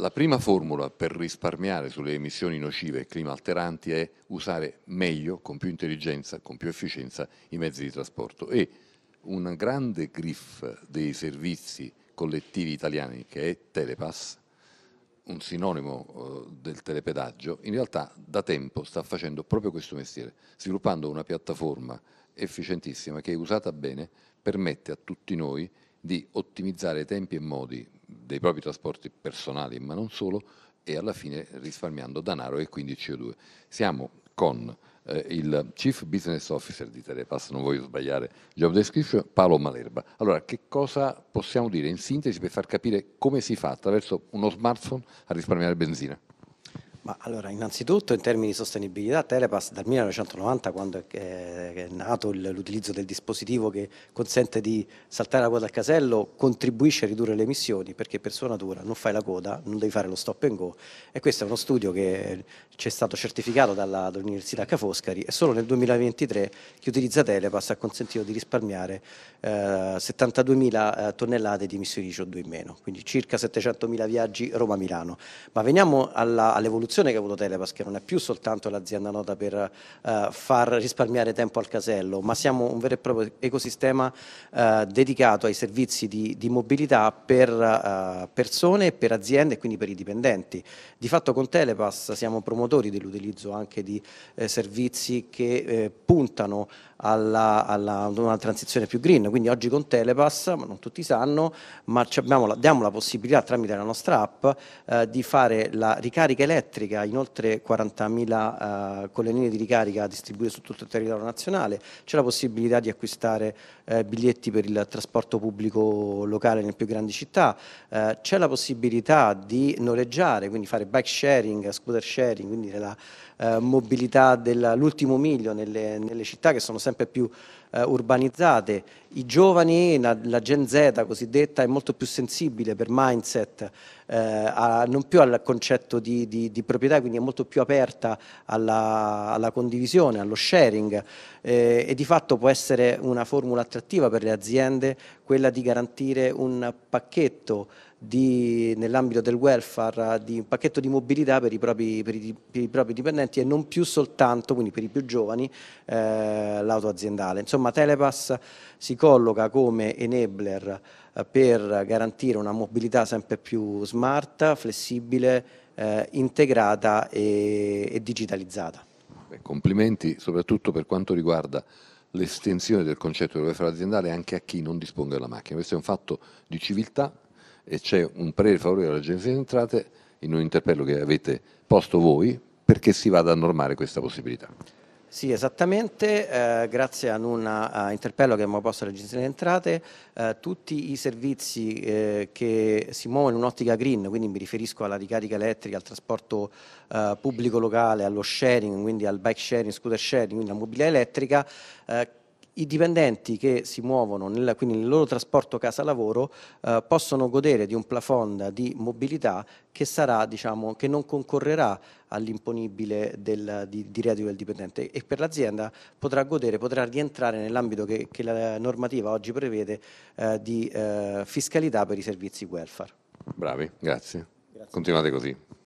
La prima formula per risparmiare sulle emissioni nocive e clima alteranti è usare meglio, con più intelligenza, con più efficienza i mezzi di trasporto e un grande griff dei servizi collettivi italiani che è Telepass, un sinonimo eh, del telepedaggio, in realtà da tempo sta facendo proprio questo mestiere, sviluppando una piattaforma efficientissima che usata bene permette a tutti noi di ottimizzare tempi e modi dei propri trasporti personali, ma non solo, e alla fine risparmiando denaro e quindi CO2. Siamo con eh, il Chief Business Officer di Telepass, non voglio sbagliare, job description, Paolo Malerba. Allora, che cosa possiamo dire in sintesi per far capire come si fa attraverso uno smartphone a risparmiare benzina? Ma allora, innanzitutto in termini di sostenibilità, Telepass dal 1990, quando è, nato l'utilizzo del dispositivo che consente di saltare la coda al casello, contribuisce a ridurre le emissioni perché per sua natura non fai la coda, non devi fare lo stop and go. E questo è uno studio che eh, ci è stato certificato dall'Università Ca' Foscari e solo nel 2023 chi utilizza Telepass ha consentito di risparmiare eh, 72.000 eh, tonnellate di emissioni di CO2 in meno, quindi circa 700.000 viaggi Roma-Milano. Ma veniamo all'evoluzione evoluzione che ha avuto Telepass, che non è più soltanto l'azienda nota per eh, far risparmiare tempo al casello, ma siamo un vero e proprio ecosistema eh, dedicato ai servizi di, di mobilità per eh, persone, per aziende e quindi per i dipendenti. Di fatto con Telepass siamo promotori dell'utilizzo anche di eh, servizi che eh, puntano alla, alla, ad una transizione più green, quindi oggi con Telepass, ma non tutti sanno, ma la, diamo la possibilità tramite la nostra app eh, di fare la ricarica elettrica che ha inoltre 40.000 eh, colonnine di ricarica distribuite su tutto il territorio nazionale, c'è la possibilità di acquistare eh, biglietti per il trasporto pubblico locale nelle più grandi città, eh, c'è la possibilità di noleggiare, quindi fare bike sharing, scooter sharing, quindi la eh, mobilità dell'ultimo miglio nelle, nelle, città che sono sempre più eh, urbanizzate. I giovani, la, la Gen Z cosiddetta, è molto più sensibile per mindset, eh, a, non più al concetto di, di, di proprietà quindi è molto più aperta alla, alla condivisione, allo sharing eh, e di fatto può essere una formula attrattiva per le aziende quella di garantire un pacchetto nell'ambito del welfare di un pacchetto di mobilità per i, propri, per, i, per i propri, dipendenti e non più soltanto, quindi per i più giovani, eh, l'auto aziendale. Insomma Telepass si colloca come enabler eh, per garantire una mobilità sempre più smart, flessibile, eh, integrata e, e digitalizzata. Beh, complimenti soprattutto per quanto riguarda l'estensione del concetto di welfare aziendale anche a chi non disponga della macchina. Questo è un fatto di civiltà e c'è un parere favorevole all'Agenzia delle Entrate in un interpello che avete posto voi perché si vada a normare questa possibilità. Sì, esattamente, eh, grazie ad un uh, interpello che abbiamo posto all'Agenzia delle Entrate, eh, tutti i servizi eh, che si muovono in un'ottica green, quindi mi riferisco alla ricarica elettrica, al trasporto eh, pubblico locale, allo sharing, quindi al bike sharing, scooter sharing, quindi alla mobilità elettrica, eh, i dipendenti che si muovono, nel, quindi nel loro trasporto casa-lavoro, eh, possono godere di un plafond di mobilità che, sarà, diciamo, che non concorrerà all'imponibile del, di, di reddito del dipendente e per l'azienda potrà godere, potrà rientrare nell'ambito che, che, la normativa oggi prevede eh, di eh, fiscalità per i servizi welfare. Bravi, grazie. grazie. Continuate così.